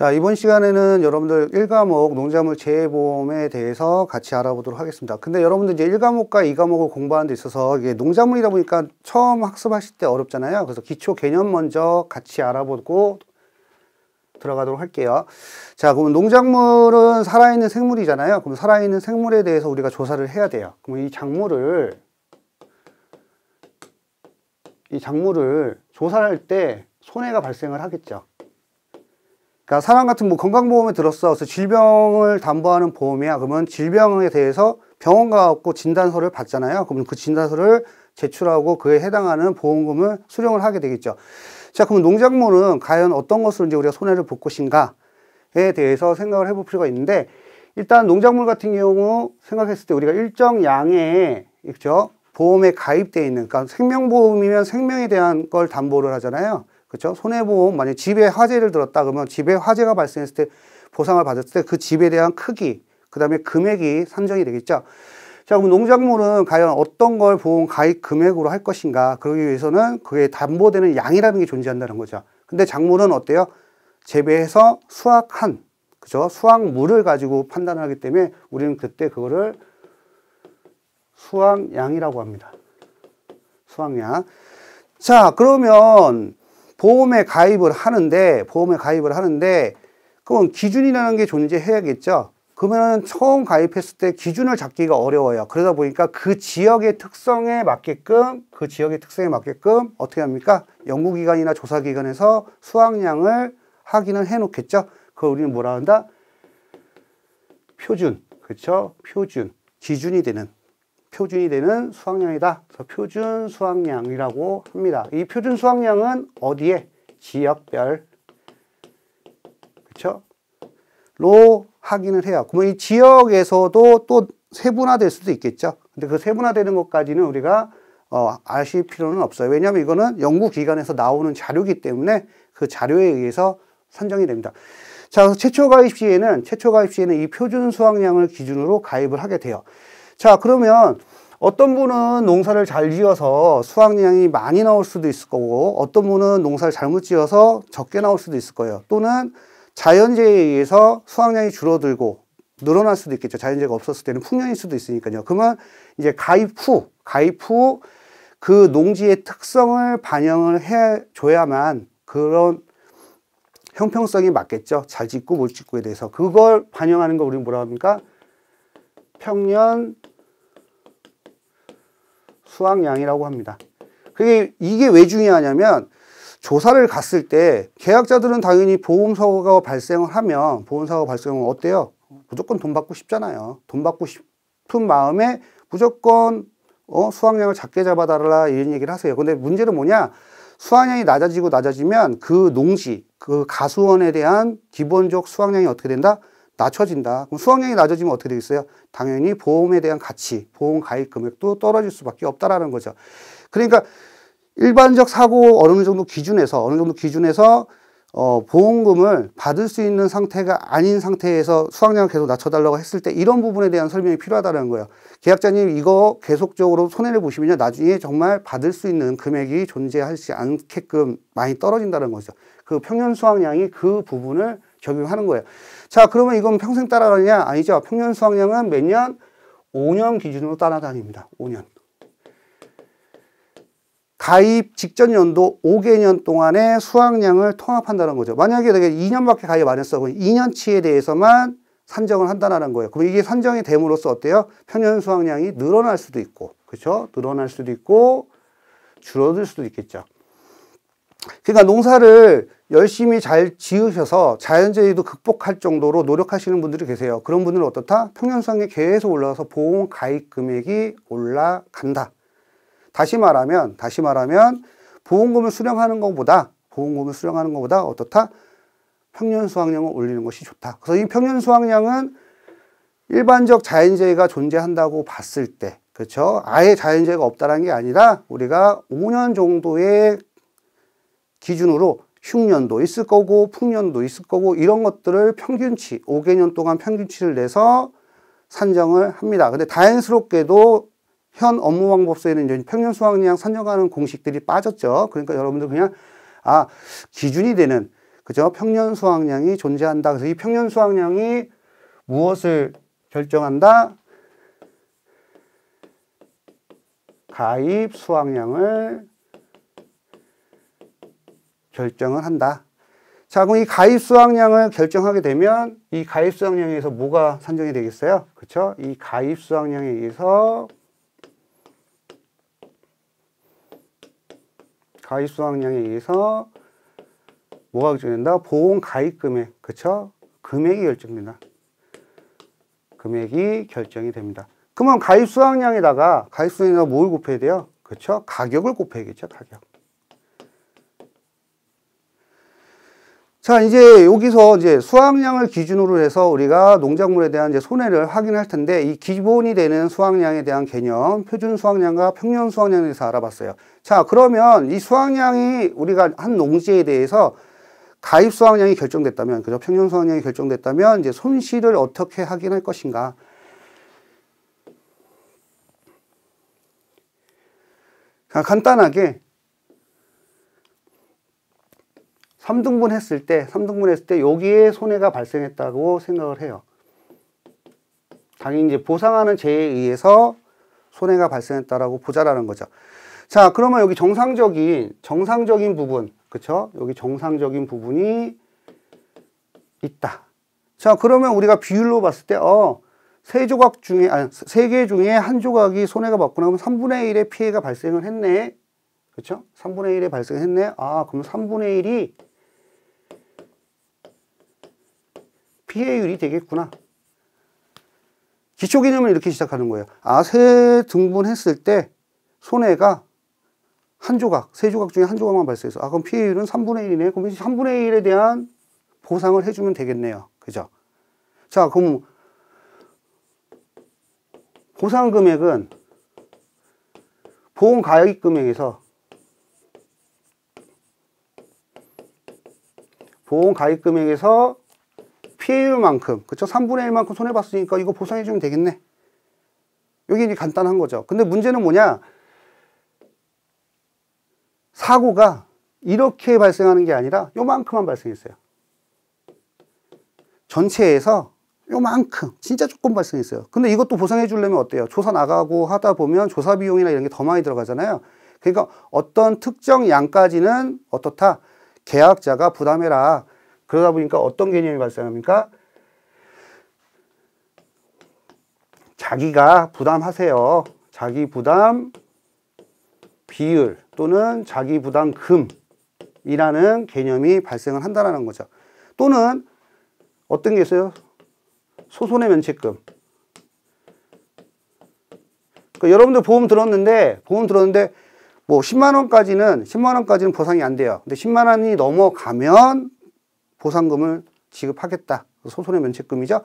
자 이번 시간에는 여러분들 1과목 농작물 재해보험에 대해서 같이 알아보도록 하겠습니다 근데 여러분들 이제 1과목과 2과목을 공부하는 데 있어서 이게 농작물이다 보니까 처음 학습하실 때 어렵잖아요 그래서 기초 개념 먼저 같이 알아보고 들어가도록 할게요 자 그럼 농작물은 살아있는 생물이잖아요 그럼 살아있는 생물에 대해서 우리가 조사를 해야 돼요 그럼 이 작물을 이 작물을 조사할 때 손해가 발생을 하겠죠 그러니까 사람 같은 뭐 건강보험에 들었어. 그래서 질병을 담보하는 보험이야. 그러면 질병에 대해서 병원 가갖고 진단서를 받잖아요. 그러면 그 진단서를 제출하고 그에 해당하는 보험금을 수령을 하게 되겠죠. 자, 그러면 농작물은 과연 어떤 것으로 이제 우리가 손해를 볼 것인가에 대해서 생각을 해볼 필요가 있는데 일단 농작물 같은 경우 생각했을 때 우리가 일정 양의 그죠 보험에 가입돼 있는 그러니까 생명보험이면 생명에 대한 걸 담보를 하잖아요. 그렇죠? 손해보험 만약 집에 화재를 들었다 그러면 집에 화재가 발생했을 때 보상을 받았을 때 그 집에 대한 크기 그다음에 금액이 산정이 되겠죠. 자, 그럼 농작물은 과연 어떤 걸 보험 가입 금액으로 할 것인가? 그러기 위해서는 그게 담보되는 양이라는 게 존재한다는 거죠. 근데 작물은 어때요? 재배해서 수확한 그죠? 수확물을 가지고 판단하기 때문에 우리는 그때 그거를 수확량이라고 합니다. 수확량. 자, 그러면 보험에 가입을 하는데 보험에 가입을 하는데 그건 기준이라는 게 존재해야겠죠. 그러면 처음 가입했을 때 기준을 잡기가 어려워요. 그러다 보니까 그 지역의 특성에 맞게끔 그 지역의 특성에 맞게끔 어떻게 합니까? 연구기관이나 조사기관에서 수확량을 확인을 해놓겠죠. 그걸 우리는 뭐라 한다? 표준, 그렇죠? 표준, 기준이 되는 표준이 되는 수확량이다. 그래서 표준 수확량이라고 합니다. 이 표준 수확량은 어디에? 지역별. 그렇죠? 로 확인을 해요. 그러면 이 지역에서도 또 세분화될 수도 있겠죠. 근데 그 세분화되는 것까지는 우리가 어, 아실 필요는 없어요. 왜냐하면 이거는 연구기관에서 나오는 자료이기 때문에 그 자료에 의해서 산정이 됩니다. 자, 최초 가입 시에는 최초 가입 시에는 이 표준 수확량을 기준으로 가입을 하게 돼요. 자 그러면 어떤 분은 농사를 잘 지어서 수확량이 많이 나올 수도 있을 거고 어떤 분은 농사를 잘못 지어서 적게 나올 수도 있을 거예요. 또는 자연재해에 의해서 수확량이 줄어들고 늘어날 수도 있겠죠. 자연재해가 없었을 때는 풍년일 수도 있으니까요. 그러면 이제 가입 후, 가입 후 그 농지의 특성을 반영을 해줘야만 그런 형평성이 맞겠죠. 잘 짓고 못 짓고에 대해서. 그걸 반영하는 거 우리는 뭐라 합니까? 평년 수확량이라고 합니다. 그게 이게 왜 중요하냐면 조사를 갔을 때 계약자들은 당연히 보험사고가 발생을 하면 보험사고 발생은 어때요? 무조건 돈 받고 싶잖아요. 돈 받고 싶은 마음에 무조건 어, 수확량을 작게 잡아달라 이런 얘기를 하세요. 근데 문제는 뭐냐? 수확량이 낮아지고 낮아지면 그 농지, 그 가수원에 대한 기본적 수확량이 어떻게 된다? 낮춰진다. 그럼 수확량이 낮아지면 어떻게 되겠어요? 당연히 보험에 대한 가치, 보험 가입 금액도 떨어질 수밖에 없다라는 거죠. 그러니까 일반적 사고 어느 정도 기준에서 어느 정도 기준에서 어, 보험금을 받을 수 있는 상태가 아닌 상태에서 수확량을 계속 낮춰달라고 했을 때 이런 부분에 대한 설명이 필요하다는 거예요. 계약자님 이거 계속적으로 손해를 보시면 나중에 정말 받을 수 있는 금액이 존재하지 않게끔 많이 떨어진다는 거죠. 그 평균 수확량이 그 부분을 적용하는 거예요. 자, 그러면 이건 평생 따라가느냐? 아니죠. 평년 수확량은 몇 년? 5년 기준으로 따라다닙니다. 5년. 가입 직전 연도 5개년 동안의 수확량을 통합한다는 거죠. 만약에 내가 2년밖에 가입 안 했어. 그럼 2년치에 대해서만 산정을 한다는 거예요. 그럼 이게 산정이 됨으로써 어때요? 평년 수확량이 늘어날 수도 있고, 그렇죠? 늘어날 수도 있고, 줄어들 수도 있겠죠. 그러니까 농사를 열심히 잘 지으셔서 자연재해도 극복할 정도로 노력하시는 분들이 계세요. 그런 분들은 어떻다? 평년성에 계속 올라가서 보험 가입 금액이 올라간다. 다시 말하면, 다시 말하면, 보험금을 수령하는 것보다, 보험금을 수령하는 것보다 어떻다? 평년 수확량을 올리는 것이 좋다. 그래서 이 평년 수확량은 일반적 자연재해가 존재한다고 봤을 때, 그렇죠? 아예 자연재해가 없다는 게 아니라 우리가 5년 정도의 기준으로 흉년도 있을 거고 풍년도 있을 거고 이런 것들을 평균치 5개년 동안 평균치를 내서 산정을 합니다. 근데 다행스럽게도 현 업무방법서에는 평년 수확량 산정하는 공식들이 빠졌죠. 그러니까 여러분들 그냥 아 기준이 되는 그죠 평년 수확량이 존재한다. 그래서 이 평년 수확량이 무엇을 결정한다? 가입 수확량을 결정을 한다. 자, 그럼 이 가입 수확량을 결정하게 되면 이 가입 수확량에 의해서 뭐가 산정이 되겠어요? 그렇죠? 이 가입 수확량에 의해서 가입 수확량에 의해서 뭐가 결정된다? 보험 가입 금액, 그렇죠? 금액이 결정된다. 금액이 결정이 됩니다. 그러면 가입 수확량에다가 가입 수확량에다 뭘 곱해야 돼요? 그렇죠? 가격을 곱해야겠죠, 가격. 자, 이제 여기서 이제 수확량을 기준으로 해서 우리가 농작물에 대한 이제 손해를 확인할 텐데 이 기본이 되는 수확량에 대한 개념, 표준 수확량과 평년 수확량에 대해서 알아봤어요. 자, 그러면 이 수확량이 우리가 한 농지에 대해서 가입 수확량이 결정됐다면, 그죠? 평년 수확량이 결정됐다면 이제 손실을 어떻게 확인할 것인가? 간단하게 3등분 했을 때, 3등분 했을 때 여기에 손해가 발생했다고 생각을 해요. 당연히 이제 보상하는 제에 의해서 손해가 발생했다라고 보자라는 거죠. 자, 그러면 여기 정상적인, 정상적인 부분, 그쵸? 여기 정상적인 부분이 있다. 자, 그러면 우리가 비율로 봤을 때, 어, 세 조각 중에, 아니, 세 개 중에 한 조각이 손해가 받거나 면 3분의 1의 피해가 발생을 했네. 그쵸? 3분의 1에 발생했네. 아, 그럼 3분의 1이 피해율이 되겠구나. 기초개념을 이렇게 시작하는 거예요. 아세 등분했을 때 손해가 한 조각, 세 조각 중에 한 조각만 발생해서 아 그럼 피해율은 3분의 1이네. 그럼 3분의 1에 대한 보상을 해주면 되겠네요. 그죠? 자 그럼 보상 금액은 보험 가입 금액에서 보험 가입 금액에서 피해율만큼 그쵸 3분의 1만큼 손해봤으니까 이거 보상해주면 되겠네 여기 이제 간단한 거죠 근데 문제는 뭐냐 사고가 이렇게 발생하는 게 아니라 요만큼만 발생했어요 전체에서 요만큼 진짜 조금 발생했어요 근데 이것도 보상해 주려면 어때요 조사 나가고 하다 보면 조사 비용이나 이런 게 더 많이 들어가잖아요 그러니까 어떤 특정 양까지는 어떻다 계약자가 부담해라 그러다 보니까 어떤 개념이 발생합니까? 자기가 부담하세요. 자기 부담 비율 또는 자기 부담금이라는 개념이 발생을 한다는 거죠. 또는 어떤 게 있어요? 소손해 면책금. 그러니까 여러분들 보험 들었는데 보험 들었는데 뭐 10만 원까지는 10만 원까지는 보상이 안 돼요. 근데 10만 원이 넘어가면 보상금을 지급하겠다. 소손해 면책금이죠.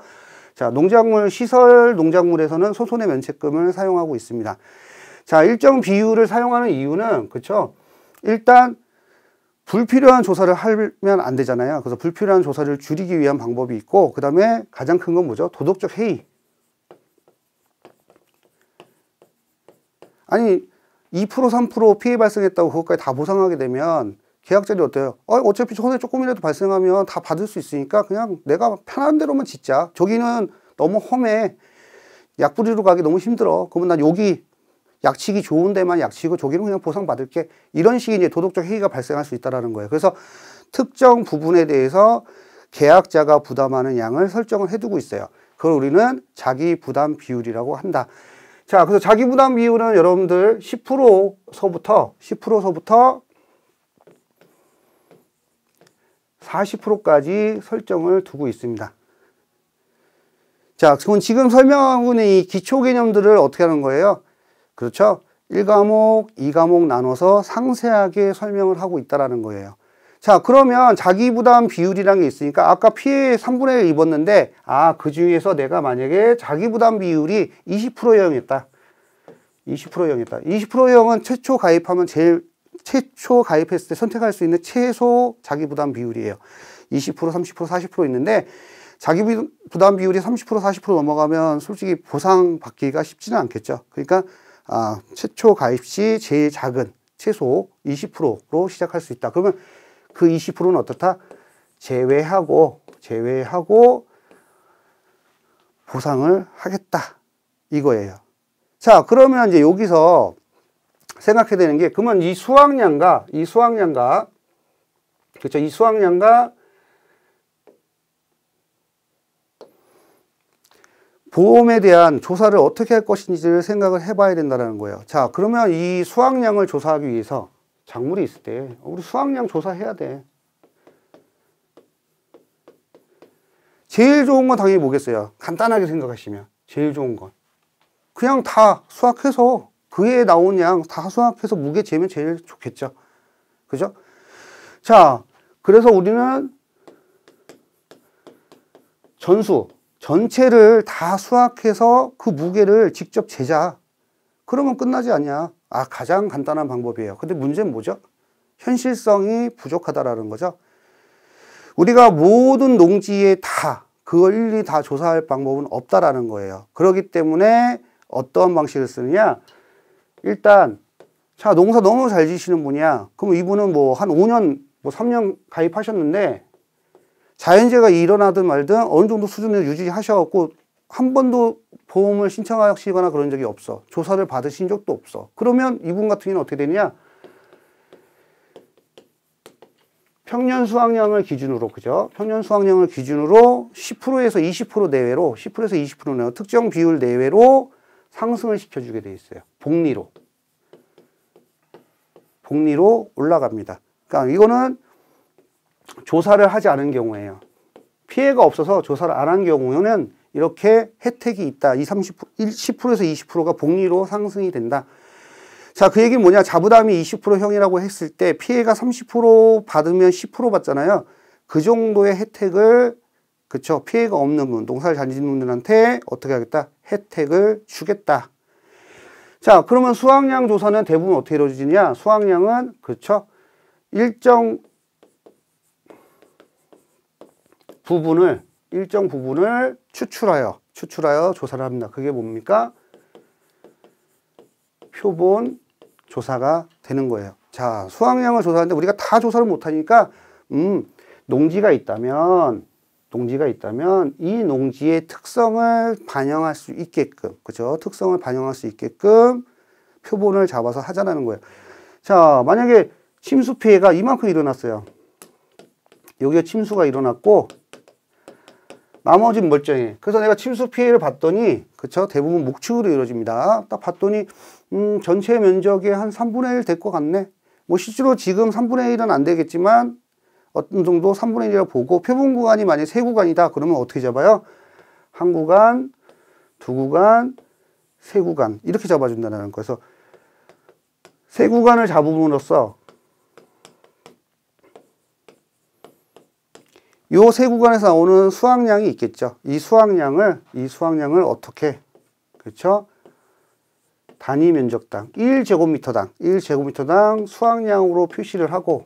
자, 농작물 시설 농작물에서는 소손해 면책금을 사용하고 있습니다. 자, 일정 비율을 사용하는 이유는 그렇죠. 일단 불필요한 조사를 하면 안 되잖아요. 그래서 불필요한 조사를 줄이기 위한 방법이 있고 그다음에 가장 큰 건 뭐죠? 도덕적 해이. 아니 2% 3% 피해 발생했다고 그것까지 다 보상하게 되면 계약자들이 어때요? 어, 어차피 손해 조금이라도 발생하면 다 받을 수 있으니까 그냥 내가 편한 대로만 짓자. 저기는 너무 험해. 약뿌리로 가기 너무 힘들어. 그러면 난 여기 약치기 좋은 데만 약치고 저기는 그냥 보상받을게. 이런 식의 이제 도덕적 해이가 발생할 수 있다는 거예요. 그래서 특정 부분에 대해서 계약자가 부담하는 양을 설정을 해두고 있어요. 그걸 우리는 자기 부담 비율이라고 한다. 자, 그래서 자기 부담 비율은 여러분들 10%서부터 10%서부터 40%까지 설정을 두고 있습니다. 자, 그럼 지금 설명하고 는이 기초 개념들을 어떻게 하는 거예요? 그렇죠? 1과목, 2과목 나눠서 상세하게 설명을 하고 있다는 라 거예요. 자, 그러면 자기 부담 비율이라는 게 있으니까 아까 피해 3분의 1 입었는데 아, 그 중에서 내가 만약에 자기 부담 비율이 20% 형이었다. 20% 형이었다. 20% 형은 최초 가입하면 제일 최초 가입했을 때 선택할 수 있는 최소 자기부담 비율이에요. 20%, 30%, 40% 있는데 자기부담 비율이 30% 40% 넘어가면 솔직히 보상받기가 쉽지는 않겠죠. 그러니까 아, 최초 가입 시 제일 작은 최소 20%로 시작할 수 있다. 그러면 그 20%는 어떻다? 제외하고 제외하고 보상을 하겠다 이거예요. 자 그러면 이제 여기서 생각해야 되는 게 그러면 이 수학량과 이 수학량과 그렇죠 이 수학량과 보험에 대한 조사를 어떻게 할 것인지를 생각을 해봐야 된다는 거예요. 자 그러면 이 수학량을 조사하기 위해서 작물이 있을 때 우리 수학량 조사해야 돼. 제일 좋은 건 당연히 뭐겠어요? 간단하게 생각하시면 제일 좋은 건 그냥 다 수학해서 그에 나온 양 다 수학해서 무게 재면 제일 좋겠죠. 그죠? 자, 그래서 우리는 전수, 전체를 다 수학해서 그 무게를 직접 재자. 그러면 끝나지 않냐. 아, 가장 간단한 방법이에요. 근데 문제는 뭐죠? 현실성이 부족하다라는 거죠. 우리가 모든 농지에 다, 그 일일이 다 조사할 방법은 없다라는 거예요. 그러기 때문에 어떠한 방식을 쓰느냐? 일단 자 농사 너무 잘 지시는 분이야. 그럼 이분은 뭐 한 5년 뭐 3년 뭐 가입하셨는데 자연재해가 일어나든 말든 어느 정도 수준을 유지하셔갖고 한 번도 보험을 신청하시거나 그런 적이 없어. 조사를 받으신 적도 없어. 그러면 이분 같은 경우는 어떻게 되느냐? 평년 수확량을 기준으로 그죠? 평년 수확량을 기준으로 10%에서 20% 내외로 10%에서 20% 내외로 특정 비율 내외로 상승을 시켜주게 돼 있어요. 복리로. 복리로 올라갑니다. 그러니까 이거는 조사를 하지 않은 경우에요. 피해가 없어서 조사를 안 한 경우에는 이렇게 혜택이 있다. 20, 30%, 10%에서 20%가 복리로 상승이 된다. 자, 그 얘기는 뭐냐. 자부담이 20%형이라고 했을 때 피해가 30% 받으면 10% 받잖아요. 그 정도의 혜택을 그쵸? 피해가 없는 분, 농사를 잘 짓는 분들한테 어떻게 하겠다? 혜택을 주겠다. 자, 그러면 수확량 조사는 대부분 어떻게 이루어지냐? 느 수확량은, 그쵸? 일정 부분을, 일정 부분을 추출하여, 추출하여 조사를 합니다. 그게 뭡니까? 표본 조사가 되는 거예요. 자, 수확량을 조사하는데 우리가 다 조사를 못하니까, 음, 농지가 있다면, 농지가 있다면 이 농지의 특성을 반영할 수 있게끔 그죠 특성을 반영할 수 있게끔 표본을 잡아서 하자는 거예요 자 만약에 침수 피해가 이만큼 일어났어요 여기에 침수가 일어났고 나머지는 멀쩡해 그래서 내가 침수 피해를 봤더니 그쵸 대부분 목축으로 이루어집니다 딱 봤더니 음 전체 면적의 한 3분의 1 될 것 같네 뭐 실제로 지금 3분의 1은 안 되겠지만 어떤 정도 3분의 1이라고 보고 표본 구간이 만약세 구간이다 그러면 어떻게 잡아요? 한 구간, 두 구간, 세 구간 이렇게 잡아준다는 거예요. 그래서 세 구간을 잡음으로써 요세 구간에서 나오는 수확량이 있겠죠. 이 수확량을 이 수확량을 어떻게 그렇죠? 단위 면적당 1제곱미터당 1제곱미터당 수확량으로 표시를 하고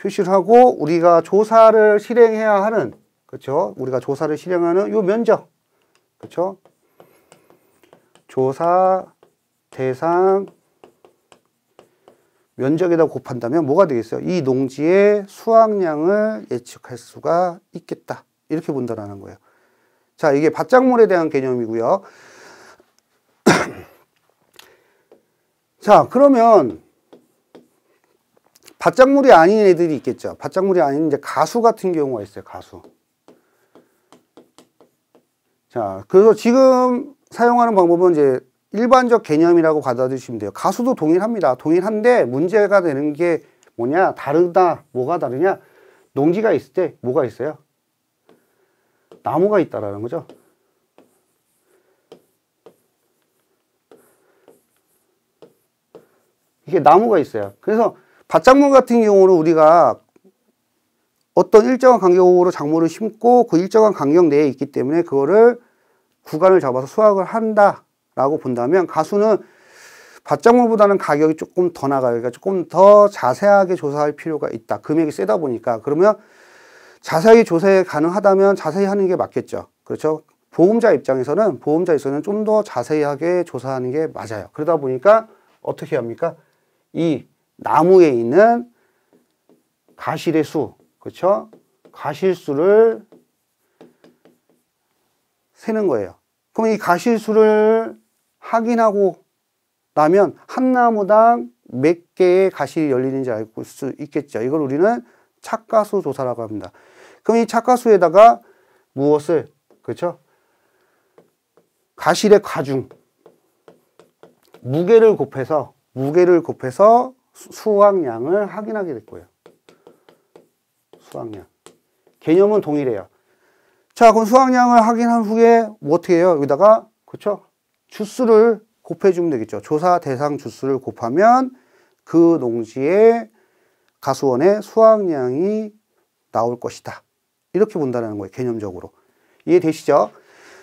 표시를 하고 우리가 조사를 실행해야 하는 그렇죠? 우리가 조사를 실행하는 요 면적 그렇죠? 조사 대상 면적에다 곱한다면 뭐가 되겠어요? 이 농지의 수확량을 예측할 수가 있겠다. 이렇게 본다라는 거예요. 자, 이게 밭작물에 대한 개념이고요. 자, 그러면 바짝물이 아닌 애들이 있겠죠. 바짝물이 아닌 이제 가수 같은 경우가 있어요. 가수. 자, 그래서 지금 사용하는 방법은 이제 일반적 개념이라고 받아들이시면 돼요. 가수도 동일합니다. 동일한데 문제가 되는 게 뭐냐? 다르다. 뭐가 다르냐? 농지가 있을 때 뭐가 있어요? 나무가 있다라는 거죠. 이게 나무가 있어요. 그래서 밭작물 같은 경우는 우리가 어떤 일정한 간격으로 작물을 심고 그 일정한 간격 내에 있기 때문에 그거를 구간을 잡아서 수확을 한다라고 본다면 가수는 밭작물보다는 가격이 조금 더 나가요. 그러니까 조금 더 자세하게 조사할 필요가 있다. 금액이 세다 보니까 그러면 자세히 조사 에 가능하다면 자세히 하는 게 맞겠죠. 그렇죠? 보험자 입장에서는 보험자 에서는좀 더 자세하게 조사하는 게 맞아요. 그러다 보니까 어떻게 합니까? 이 나무에 있는 가실의 수, 그렇죠? 가실수를 세는 거예요. 그럼 이 가실수를 확인하고 나면 한 나무당 몇 개의 가실이 열리는지 알 수 있겠죠. 이걸 우리는 착가수 조사라고 합니다. 그럼 이 착가수에다가 무엇을 그렇죠? 가실의 가중 무게를 곱해서 무게를 곱해서 수확량을 확인하게 됐고요. 수확량. 개념은 동일해요. 자, 그럼 수확량을 확인한 후에 뭐 어떻게 해요? 여기다가 그렇죠? 주수를 곱해 주면 되겠죠. 조사 대상 주수를 곱하면 그 농지의 가수원의 수확량이 나올 것이다. 이렇게 본다는 거예요. 개념적으로. 이해되시죠?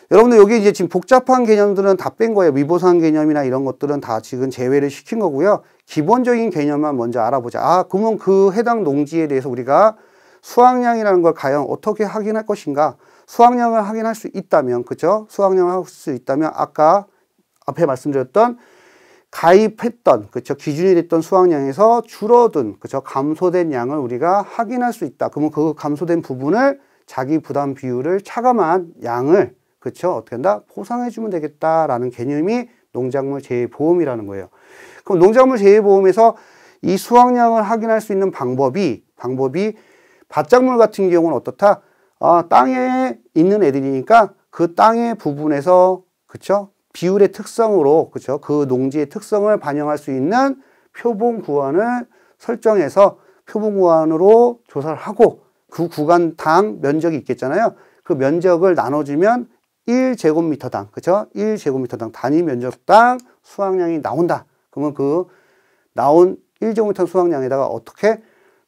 여러분들 여기 이제 지금 복잡한 개념들은 다 뺀 거예요. 미보상 개념이나 이런 것들은 다 지금 제외를 시킨 거고요. 기본적인 개념만 먼저 알아보자. 아, 그러면 그 해당 농지에 대해서 우리가 수확량이라는 걸 과연 어떻게 확인할 것인가? 수확량을 확인할 수 있다면, 그죠? 수확량을 할 수 있다면 아까 앞에 말씀드렸던 가입했던, 그죠? 기준이 됐던 수확량에서 줄어든, 그죠? 감소된 양을 우리가 확인할 수 있다. 그러면 그 감소된 부분을 자기 부담 비율을 차감한 양을 그쵸 어떻게 한다? 포상해 주면 되겠다라는 개념이 농작물 재해보험이라는 거예요. 그럼 농작물 재해보험에서 이 수확량을 확인할 수 있는 방법이 방법이 밭작물 같은 경우는 어떻다? 아, 땅에 있는 애들이니까 그 땅의 부분에서 그쵸 비율의 특성으로 그쵸 그 농지의 특성을 반영할 수 있는 표본 구간을 설정해서 표본 구간으로 조사를 하고 그 구간당 면적이 있겠잖아요. 그 면적을 나눠주면 1제곱미터당 그렇죠? 1제곱미터당 단위 면적당 수확량이 나온다. 그러면 그 나온 1제곱미터 수확량에다가 어떻게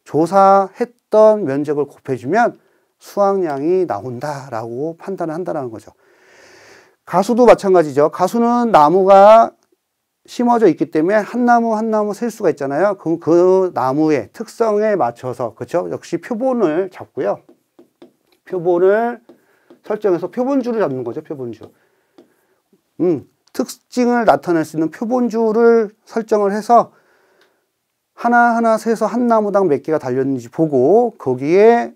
조사했던 면적을 곱해주면 수확량이 나온다라고 판단을 한다는 거죠. 가수도 마찬가지죠. 가수는 나무가 심어져 있기 때문에 한 나무 한 나무 셀 수가 있잖아요. 그럼 그 나무의 특성에 맞춰서 그렇죠? 역시 표본을 잡고요. 표본을 설정해서 표본줄을 잡는 거죠. 표본줄 음, 특징을 나타낼 수 있는 표본줄을 설정을 해서 하나하나 세서 한 나무당 몇 개가 달렸는지 보고 거기에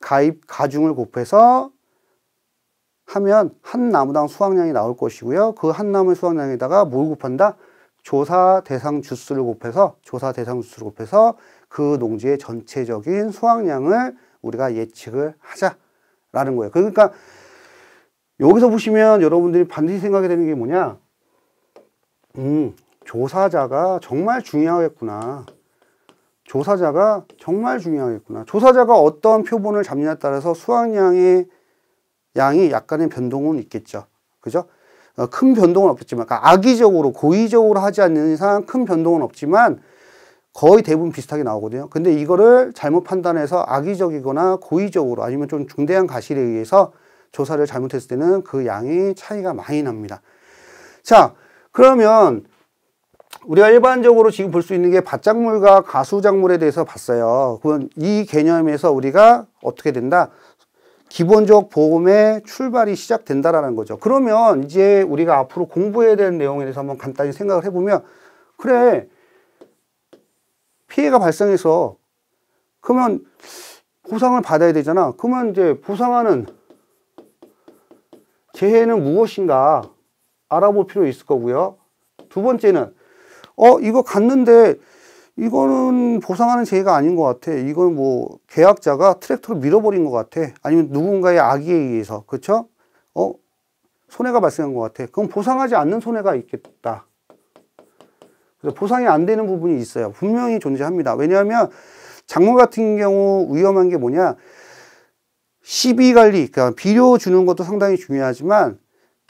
가입 가중을 곱해서 하면 한 나무당 수확량이 나올 것이고요. 그 한 나무 수확량에다가 뭘 곱한다? 조사 대상 주수를 곱해서 조사 대상 주수를 곱해서 그 농지의 전체적인 수확량을 우리가 예측을 하자. 라는 거예요. 그러니까 여기서 보시면 여러분들이 반드시 생각이 되는 게 뭐냐 음 조사자가 정말 중요하겠구나 조사자가 정말 중요하겠구나 조사자가 어떤 표본을 잡느냐에 따라서 수확량의 양이 약간의 변동은 있겠죠 그죠? 어, 큰 변동은 없겠지만 그러니까 악의적으로 고의적으로 하지 않는 이상 큰 변동은 없지만 거의 대부분 비슷하게 나오거든요. 근데 이거를 잘못 판단해서 악의적이거나 고의적으로 아니면 좀 중대한 가실에 의해서 조사를 잘못했을 때는 그 양이 차이가 많이 납니다. 자, 그러면 우리가 일반적으로 지금 볼 수 있는 게 밭작물과 가수작물에 대해서 봤어요. 그건 이 개념에서 우리가 어떻게 된다? 기본적 보험의 출발이 시작된다라는 거죠. 그러면 이제 우리가 앞으로 공부해야 되는 내용에 대해서 한번 간단히 생각을 해보면 그래 피해가 발생해서 그러면 보상을 받아야 되잖아. 그러면 이제 보상하는 재해는 무엇인가 알아볼 필요 있을 거고요. 두 번째는 어 이거 갔는데 이거는 보상하는 재해가 아닌 것 같아. 이건 뭐 계약자가 트랙터를 밀어버린 것 같아. 아니면 누군가의 악의에 의해서 그렇어 손해가 발생한 것 같아. 그럼 보상하지 않는 손해가 있겠다. 그래서 보상이 안 되는 부분이 있어요. 분명히 존재합니다. 왜냐하면 장모 같은 경우 위험한 게 뭐냐? 시비 관리, 그러니까 비료 주는 것도 상당히 중요하지만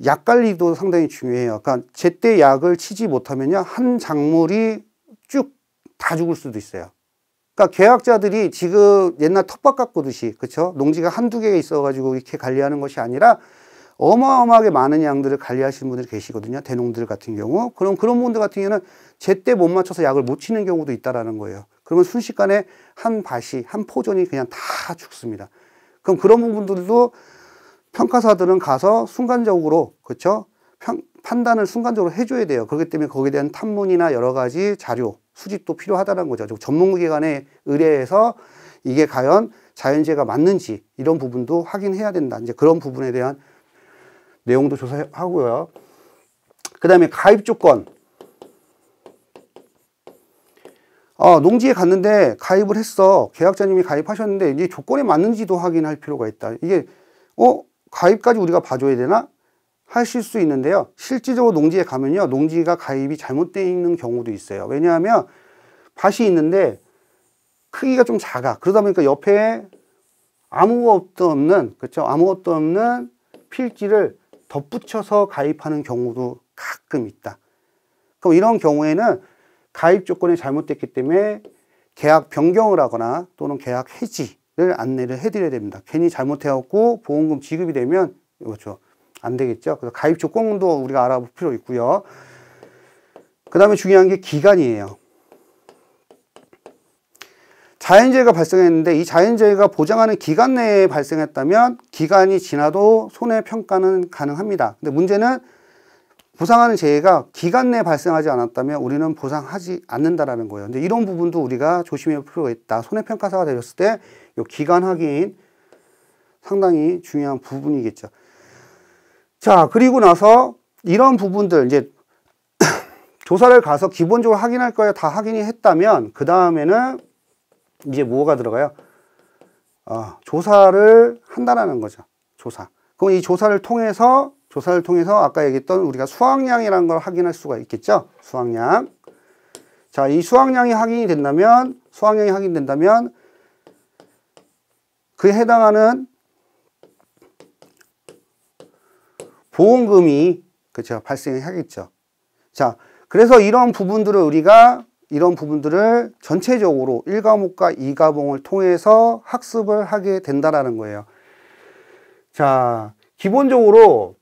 약 관리도 상당히 중요해요. 그러니까 제때 약을 치지 못하면요. 한 작물이 쭉 다 죽을 수도 있어요. 그러니까 계약자들이 지금 옛날 텃밭 가꾸듯이 그쵸 농지가 한두 개 있어 가지고 이렇게 관리하는 것이 아니라 어마어마하게 많은 양들을 관리하시는 분들이 계시거든요. 대농들 같은 경우. 그럼 그런 분들 같은 경우는 제때 못 맞춰서 약을 못 치는 경우도 있다라는 거예요. 그러면 순식간에 한 밭이, 한 포존이 그냥 다 죽습니다. 그럼 그런 부분들도 평가사들은 가서 순간적으로, 그렇죠? 판단을 순간적으로 해줘야 돼요. 그렇기 때문에 거기에 대한 탐문이나 여러 가지 자료, 수집도 필요하다는 거죠. 전문기관에 의뢰해서 이게 과연 자연재해가 맞는지 이런 부분도 확인해야 된다. 이제 그런 부분에 대한 내용도 조사하고요. 그 다음에 가입 조건. 어, 농지에 갔는데 가입을 했어. 계약자님이 가입하셨는데 이게 조건에 맞는지도 확인할 필요가 있다. 이게 어 가입까지 우리가 봐줘야 되나? 하실 수 있는데요. 실질적으로 농지에 가면요. 농지가 가입이 잘못되어 있는 경우도 있어요. 왜냐하면 밭이 있는데 크기가 좀 작아. 그러다 보니까 옆에 아무것도 없는, 그렇죠? 아무것도 없는 필기를 덧붙여서 가입하는 경우도 가끔 있다. 그럼 이런 경우에는 가입 조건이 잘못됐기 때문에 계약 변경을 하거나 또는 계약 해지를 안내를 해드려야 됩니다. 괜히 잘못해갖고 보험금 지급이 되면 그렇죠. 안 되겠죠. 그래서 가입 조건도 우리가 알아볼 필요 있고요. 그 다음에 중요한 게 기간이에요. 자연재해가 발생했는데 이 자연재해가 보장하는 기간 내에 발생했다면 기간이 지나도 손해평가는 가능합니다. 근데 문제는 보상하는 재해가 기간 내에 발생하지 않았다면 우리는 보상하지 않는다라는 거예요. 근데 이런 부분도 우리가 조심해야 필요가 있다. 손해평가사가 되었을 때 이 기간 확인 상당히 중요한 부분이겠죠. 자, 그리고 나서 이런 부분들 이제 조사를 가서 기본적으로 확인할 거야 다 확인이 했다면 그 다음에는 이제 뭐가 들어가요? 어, 조사를 한다라는 거죠. 조사. 그럼 이 조사를 통해서 조사를 통해서 아까 얘기했던 우리가 수확량이라는 걸 확인할 수가 있겠죠. 수확량. 자, 이 수확량이 확인이 된다면 수확량이 확인된다면 그에 해당하는 보험금이 그렇 발생하겠죠. 자, 그래서 이런 부분들을 우리가 이런 부분들을 전체적으로 1과목과 2과목을 통해서 학습을 하게 된다라는 거예요. 자, 기본적으로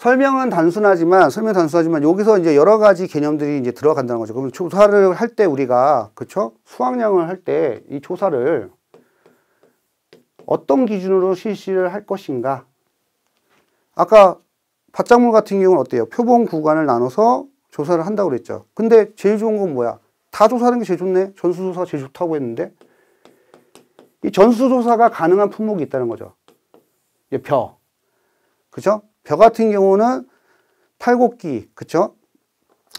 설명은 단순하지만 설명 단순하지만 여기서 이제 여러 가지 개념들이 이제 들어간다는 거죠. 그럼 조사를 할 때 우리가 그렇죠? 수학량을 할 때 이 조사를 어떤 기준으로 실시를 할 것인가? 아까 바짝물 같은 경우는 어때요? 표본 구간을 나눠서 조사를 한다고 그랬죠. 근데 제일 좋은 건 뭐야? 다 조사하는 게 제일 좋네. 전수조사가 제일 좋다고 했는데 이 전수조사가 가능한 품목이 있다는 거죠. 벼. 그죠? 벼 같은 경우는 팔곡기, 그쵸?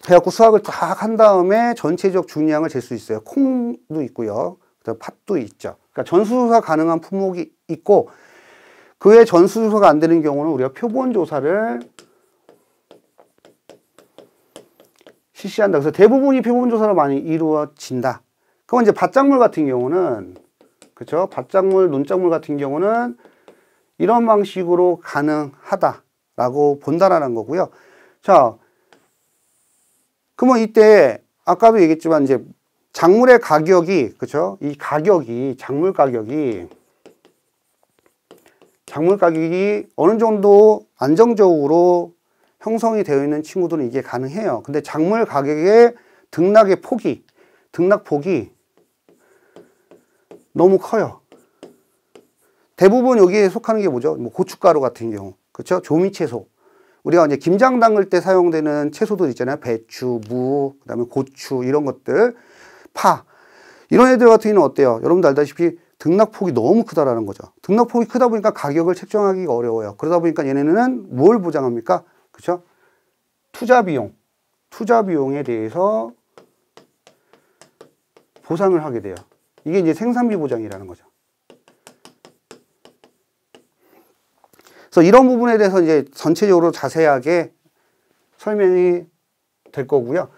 해갖고 수확을 딱 한 다음에 전체적 중량을 잴 수 있어요. 콩도 있고요. 그다음 팥도 있죠. 그러니까 전수조사 가능한 품목이 있고 그 외 전수조사가 안 되는 경우는 우리가 표본조사를 실시한다. 그래서 대부분이 표본조사로 많이 이루어진다. 그럼 이제 밭작물 같은 경우는 그쵸죠 밭작물, 논작물 같은 경우는 이런 방식으로 가능하다. 라고 본다라는 거고요. 자, 그러면 이때 아까도 얘기했지만 이제 작물의 가격이 그렇죠? 이 가격이 작물 가격이 작물 가격이 어느 정도 안정적으로 형성이 되어 있는 친구들은 이게 가능해요. 근데 작물 가격의 등락의 폭이 등락 폭이 너무 커요. 대부분 여기에 속하는 게 뭐죠? 뭐 고춧가루 같은 경우 그렇죠? 조미 채소. 우리가 이제 김장 담글 때 사용되는 채소들 있잖아요. 배추, 무, 그다음에 고추 이런 것들, 파. 이런 애들 같은 경우는 어때요? 여러분들 알다시피 등락폭이 너무 크다라는 거죠. 등락폭이 크다 보니까 가격을 책정하기가 어려워요. 그러다 보니까 얘네는 뭘 보장합니까? 그렇죠? 투자 비용. 투자 비용에 대해서 보상을 하게 돼요. 이게 이제 생산비 보장이라는 거죠. 그래서 이런 부분에 대해서 이제 전체적으로 자세하게 설명이 될 거고요.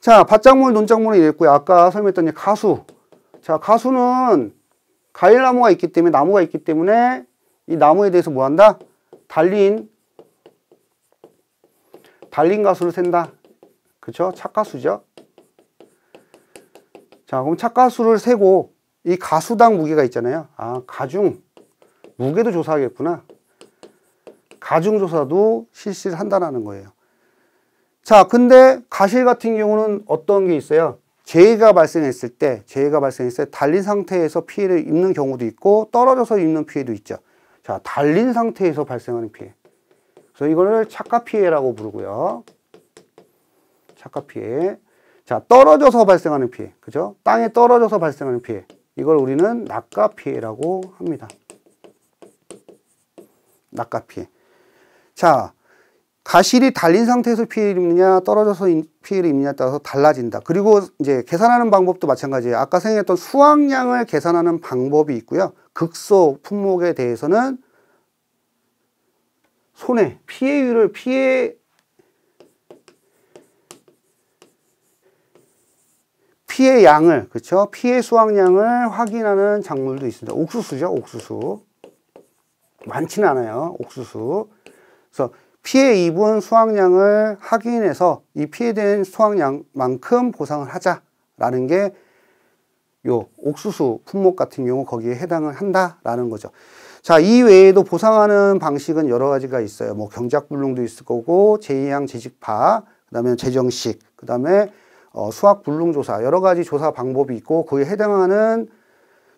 자, 바짝물, 논짝물은 이랬고요. 아까 설명했던 가수. 자, 가수는 가일나무가 있기 때문에 나무가 있기 때문에 이 나무에 대해서 뭐 한다? 달린 달린 가수를 센다. 그쵸? 착가수죠. 자, 그럼 착가수를 세고 이 가수당 무게가 있잖아요. 아, 가중 무게도 조사하겠구나. 가중조사도 실시를 한다는 거예요. 자, 근데 가실 같은 경우는 어떤 게 있어요? 재해가 발생했을 때, 재해가 발생했을 때 달린 상태에서 피해를 입는 경우도 있고 떨어져서 입는 피해도 있죠. 자, 달린 상태에서 발생하는 피해. 그래서 이거를 착각 피해라고 부르고요. 착각 피해. 자, 떨어져서 발생하는 피해. 그죠? 땅에 떨어져서 발생하는 피해. 이걸 우리는 낙가 피해라고 합니다. 낙가 피해. 자, 가실이 달린 상태에서 피해를 입느냐 떨어져서 피해를 입느냐에 따라서 달라진다. 그리고 이제 계산하는 방법도 마찬가지예요. 아까 생각했던 수확량을 계산하는 방법이 있고요. 극소 품목에 대해서는 손해, 피해율을 피해 피해 양을 그렇죠? 피해 수확량을 확인하는 작물도 있습니다. 옥수수죠, 옥수수. 많지는 않아요, 옥수수. 그래서 피해 입은 수확량을 확인해서 이 피해된 수확량만큼 보상을 하자라는 게 요 옥수수 품목 같은 경우 거기에 해당을 한다라는 거죠. 자, 이 외에도 보상하는 방식은 여러 가지가 있어요. 뭐 경작불능도 있을 거고 제2항 재직파, 그다음에 재정식, 그다음에 어, 수학 불능 조사 여러 가지 조사 방법이 있고 그에 해당하는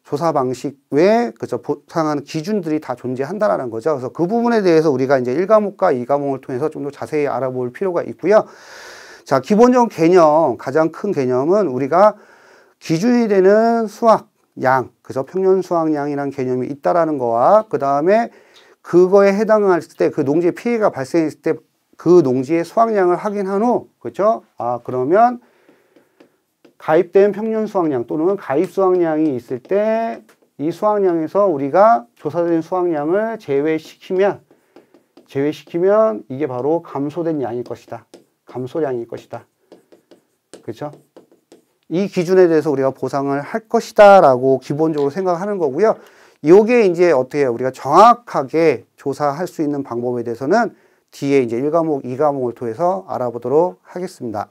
조사 방식 외에 그저 보상하는 기준들이 다 존재한다라는 거죠. 그래서 그 부분에 대해서 우리가 이제 1과목과 2과목을 통해서 좀 더 자세히 알아볼 필요가 있고요. 자, 기본적인 개념, 가장 큰 개념은 우리가 기준이 되는 수학 양, 그래서 평년 수학 양이라는 개념이 있다라는 거와 그다음에 그거에 해당할 때 그농지에 피해가 발생했을 때 그 농지의 수확량을 확인한 후 그렇죠? 아, 그러면 가입된 평균 수확량 또는 가입 수확량이 있을 때 이 수확량에서 우리가 조사된 수확량을 제외시키면 제외시키면 이게 바로 감소된 양일 것이다. 감소량일 것이다. 그렇죠? 이 기준에 대해서 우리가 보상을 할 것이다 라고 기본적으로 생각하는 거고요. 이게 이제 어떻게 우리가 정확하게 조사할 수 있는 방법에 대해서는 뒤에 이제 1과목, 2과목을 통해서 알아보도록 하겠습니다.